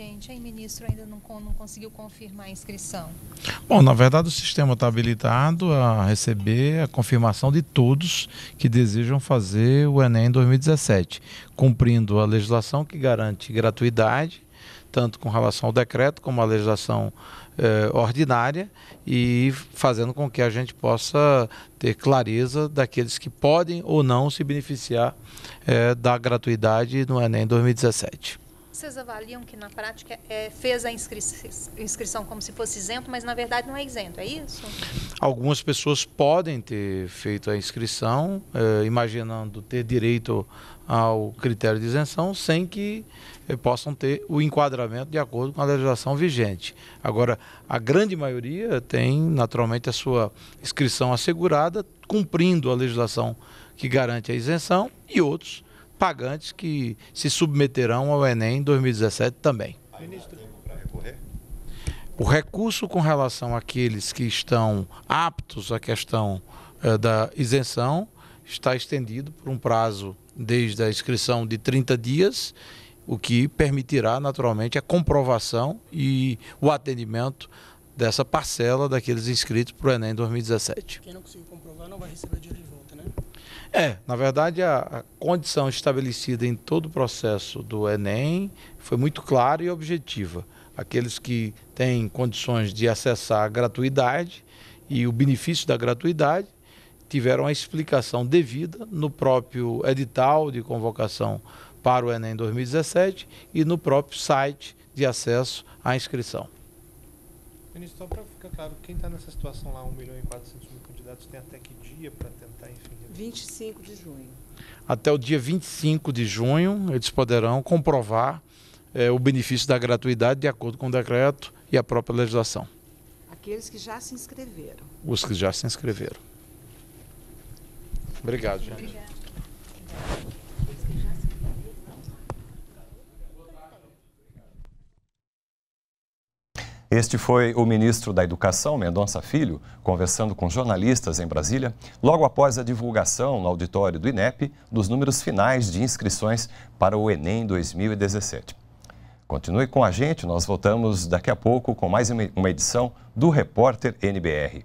gente, hein, ministro? Ainda não, não conseguiu confirmar a inscrição. Bom, na verdade, o sistema está habilitado a receber a confirmação de todos que desejam fazer o Enem 2017, cumprindo a legislação que garante gratuidade tanto com relação ao decreto como à legislação eh, ordinária e fazendo com que a gente possa ter clareza daqueles que podem ou não se beneficiar eh, da gratuidade no Enem 2017 vocês avaliam que na prática é, fez a inscri inscrição como se fosse isento, mas na verdade não é isento, é isso? Algumas pessoas podem ter feito a inscrição, eh, imaginando ter direito ao critério de isenção, sem que eh, possam ter o enquadramento de acordo com a legislação vigente. Agora, a grande maioria tem naturalmente a sua inscrição assegurada, cumprindo a legislação que garante a isenção, e outros pagantes que se submeterão ao Enem em 2017 também. O recurso com relação àqueles que estão aptos à questão eh, da isenção está estendido por um prazo desde a inscrição de 30 dias, o que permitirá naturalmente a comprovação e o atendimento dessa parcela daqueles inscritos para o Enem 2017. Quem não conseguiu comprovar não vai receber direito. É, na verdade, a, a condição estabelecida em todo o processo do Enem foi muito clara e objetiva. Aqueles que têm condições de acessar a gratuidade e o benefício da gratuidade tiveram a explicação devida no próprio edital de convocação para o Enem 2017 e no próprio site de acesso à inscrição. Ministro, só para ficar claro, quem está nessa situação lá, 1 milhão e 400 mil candidatos, tem até que dia para tentar, enfim... 25 de junho. Até o dia 25 de junho, eles poderão comprovar é, o benefício da gratuidade de acordo com o decreto e a própria legislação. Aqueles que já se inscreveram. Os que já se inscreveram. Obrigado, gente. Obrigada. Este foi o ministro da Educação, Mendonça Filho, conversando com jornalistas em Brasília, logo após a divulgação no auditório do INEP dos números finais de inscrições para o Enem 2017. Continue com a gente, nós voltamos daqui a pouco com mais uma edição do Repórter NBR.